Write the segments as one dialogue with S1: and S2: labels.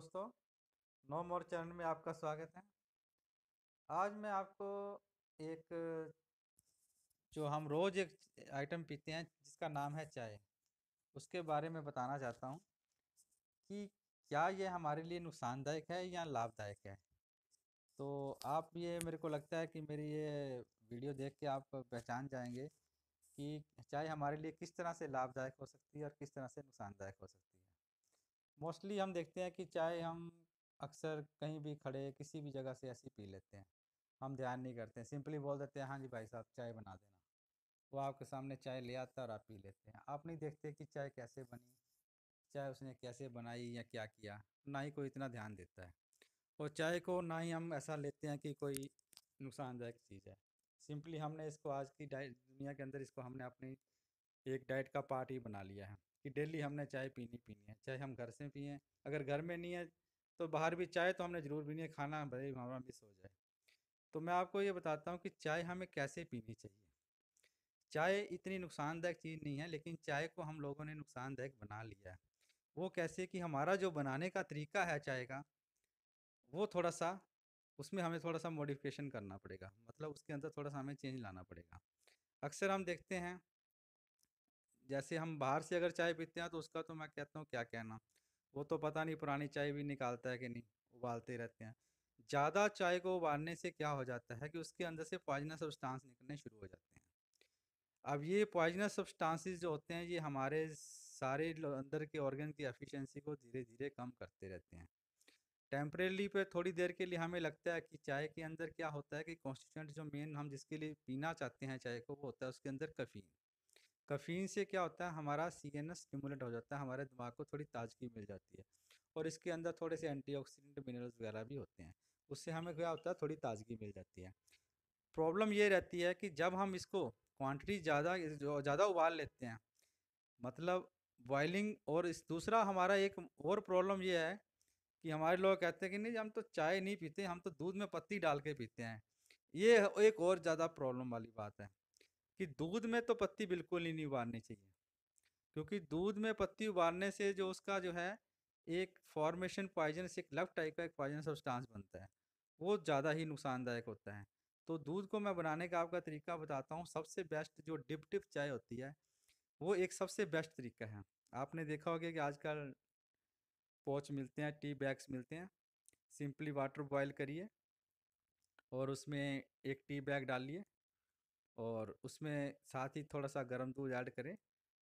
S1: दोस्तों नो मोर चैनल में आपका स्वागत है आज मैं आपको एक जो हम रोज़ एक आइटम पीते हैं जिसका नाम है चाय उसके बारे में बताना चाहता हूँ कि क्या ये हमारे लिए नुकसानदायक है या लाभदायक है तो आप ये मेरे को लगता है कि मेरी ये वीडियो देख के आप पहचान जाएंगे कि चाय हमारे लिए किस तरह से लाभदायक हो सकती है और किस तरह से नुकसानदायक हो सकती है मोस्टली हम देखते हैं कि चाय हम अक्सर कहीं भी खड़े किसी भी जगह से ऐसी पी लेते हैं हम ध्यान नहीं करते हैं सिंपली बोल देते हैं हाँ जी भाई साहब चाय बना देना वो आपके सामने चाय ले आता और आप पी लेते हैं आप नहीं देखते कि चाय कैसे बनी चाय उसने कैसे बनाई या क्या किया ना ही कोई इतना ध्यान देता है और चाय को ना ही हम ऐसा लेते हैं कि कोई नुकसानदायक चीज़ है सिंपली हमने इसको आज की दुनिया के अंदर इसको हमने अपनी एक डाइट का पार्ट ही बना लिया है कि डेली हमने चाय पीनी पीनी है चाहे हम घर से पिए अगर घर में नहीं है तो बाहर भी चाय तो हमने ज़रूर पीनी है खाना भले ही हमारा मिस हो जाए तो मैं आपको ये बताता हूँ कि चाय हमें कैसे पीनी चाहिए चाय इतनी नुकसानदायक चीज़ नहीं है लेकिन चाय को हम लोगों ने नुकसानदायक बना लिया है वो कैसे कि हमारा जो बनाने का तरीका है चाय का वो थोड़ा सा उसमें हमें थोड़ा सा मॉडिफिकेशन करना पड़ेगा मतलब उसके अंदर थोड़ा सा हमें चेंज लाना पड़ेगा अक्सर हम देखते हैं जैसे हम बाहर से अगर चाय पीते हैं तो उसका तो मैं कहता हूँ क्या कहना वो तो पता नहीं पुरानी चाय भी निकालता है कि नहीं उबालते रहते हैं ज़्यादा चाय को उबालने से क्या हो जाता है कि उसके अंदर से पॉइजनस सब्सटेंस निकलने शुरू हो जाते हैं अब ये पॉइजनस सब्सटेंसेस जो होते हैं ये हमारे सारे अंदर के ऑर्गन की एफिशिएंसी को धीरे धीरे कम करते रहते हैं टेम्परेली पे थोड़ी देर के लिए हमें लगता है कि चाय के अंदर क्या होता है कि कॉन्स्टिट्यूंट जो मेन हम जिसके लिए पीना चाहते हैं चाय को वो होता है उसके अंदर कफ़ीन कफ़ीन से क्या होता है हमारा सी एन एस स्टिमुलेट हो जाता है हमारे दिमाग को थोड़ी ताजगी मिल जाती है और इसके अंदर थोड़े से एंटीऑक्सीडेंट मिनरल्स वगैरह भी होते हैं उससे हमें क्या होता है थोड़ी ताजगी मिल जाती है प्रॉब्लम ये रहती है कि जब हम इसको क्वांटिटी ज़्यादा ज़्यादा उबाल लेते हैं मतलब बॉइलिंग और इस दूसरा हमारा एक और प्रॉब्लम ये है कि हमारे लोग कहते हैं कि नहीं हम तो चाय नहीं पीते हम तो दूध में पत्ती डाल के पीते हैं ये एक और ज़्यादा प्रॉब्लम वाली बात है कि दूध में तो पत्ती बिल्कुल ही नहीं उबारनी चाहिए क्योंकि दूध में पत्ती उबारने से जो उसका जो है एक फॉर्मेशन पॉइजन एक लव टाइप का एक पॉइजन सब्सटांस बनता है वो ज़्यादा ही नुकसानदायक होता है तो दूध को मैं बनाने का आपका तरीका बताता हूँ सबसे बेस्ट जो डिप टिप चाय होती है वो एक सबसे बेस्ट तरीका है आपने देखा होगा कि आजकल पोच मिलते हैं टी बैग्स मिलते हैं सिंपली वाटर बॉयल करिए और उसमें एक टी बैग डालिए और उसमें साथ ही थोड़ा सा गर्म दूध ऐड करें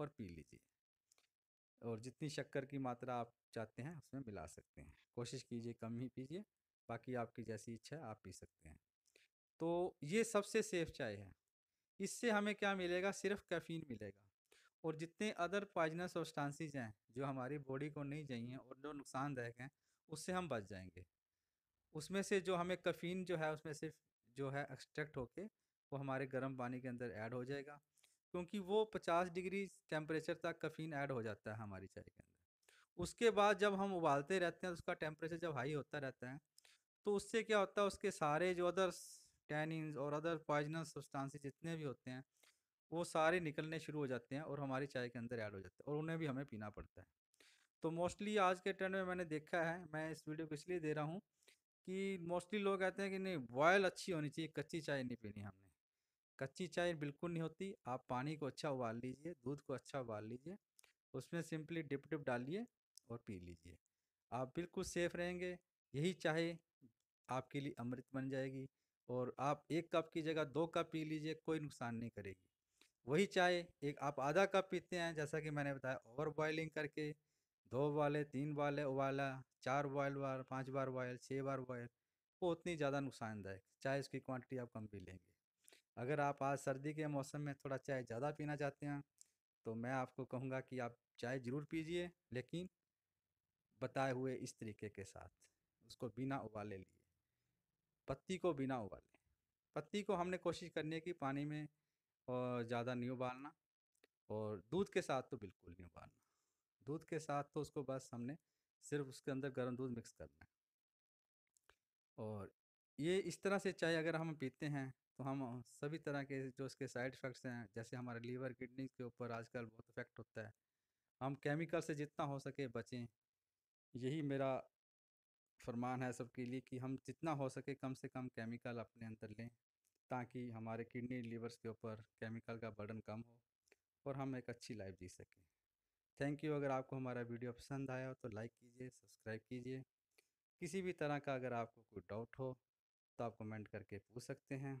S1: और पी लीजिए और जितनी शक्कर की मात्रा आप चाहते हैं उसमें मिला सकते हैं कोशिश कीजिए कम ही पीजिए बाकी आपकी जैसी इच्छा है आप पी सकते हैं तो ये सबसे सेफ चाय है इससे हमें क्या मिलेगा सिर्फ कैफीन मिलेगा और जितने अदर पॉइजनस स्टांसीज हैं जो हमारी बॉडी को नहीं चाहिए और जो नुकसानदायक हैं उससे हम बच जाएंगे उसमें से जो हमें कैफीन जो है उसमें सिर्फ जो है एक्सट्रैक्ट होके वो हमारे गर्म पानी के अंदर ऐड हो जाएगा क्योंकि वो 50 डिग्री टेम्परेचर तक कफ़ीन ऐड हो जाता है हमारी चाय के अंदर उसके बाद जब हम उबालते रहते हैं तो उसका टेम्परेचर जब हाई होता रहता है तो उससे क्या होता है उसके सारे जो अदर टैनिन्स और अदर पॉइजनस सब्सटेंसेस जितने भी होते हैं वो सारे निकलने शुरू हो जाते हैं और हमारी चाय के अंदर ऐड हो जाते हैं और उन्हें भी हमें पीना पड़ता है तो मोस्टली आज के ट्रेंड में मैंने देखा है मैं इस वीडियो को इसलिए दे रहा हूँ कि मोस्टली लोग कहते हैं कि नहीं बॉयल अच्छी होनी चाहिए कच्ची चाय नहीं पीनी हमने कच्ची चाय बिल्कुल नहीं होती आप पानी को अच्छा उबाल लीजिए दूध को अच्छा उबाल लीजिए उसमें सिंपली डिप डिप डालिए और पी लीजिए आप बिल्कुल सेफ रहेंगे यही चाय आपके लिए अमृत बन जाएगी और आप एक कप की जगह दो कप पी लीजिए कोई नुकसान नहीं करेगी वही चाय एक आप आधा कप पीते हैं जैसा कि मैंने बताया ओवर बॉयलिंग करके दो बॉले तीन उबाले उबाला चार बॉयल बार पाँच बार बॉयल छः बार बॉयल वो उतनी ज़्यादा नुकसानदायक चाहे उसकी क्वांटिटी आप कम पी लेंगे अगर आप आज सर्दी के मौसम में थोड़ा चाय ज़्यादा पीना चाहते हैं तो मैं आपको कहूँगा कि आप चाय ज़रूर पीजिए लेकिन बताए हुए इस तरीके के साथ उसको बिना उबाले लिए पत्ती को बिना उबाले पत्ती को हमने कोशिश करनी है कि पानी में और ज़्यादा नहीं उबालना और दूध के साथ तो बिल्कुल नहीं उबालना दूध के साथ तो उसको बस हमने सिर्फ उसके अंदर गर्म दूध मिक्स करना है और ये इस तरह से चाय अगर हम पीते हैं तो हम सभी तरह के जो उसके साइड इफ़ेक्ट्स हैं जैसे हमारे लीवर किडनी के ऊपर आजकल बहुत इफ़ेक्ट होता है हम केमिकल से जितना हो सके बचें यही मेरा फरमान है सबके लिए कि हम जितना हो सके कम से कम केमिकल अपने अंदर लें ताकि हमारे किडनी लीवर्स के ऊपर केमिकल का बर्डन कम हो और हम एक अच्छी लाइफ जी सकें थैंक यू अगर आपको हमारा वीडियो पसंद आया हो तो लाइक कीजिए सब्सक्राइब कीजिए किसी भी तरह का अगर आपको कोई डाउट हो तो आप कमेंट करके पूछ सकते हैं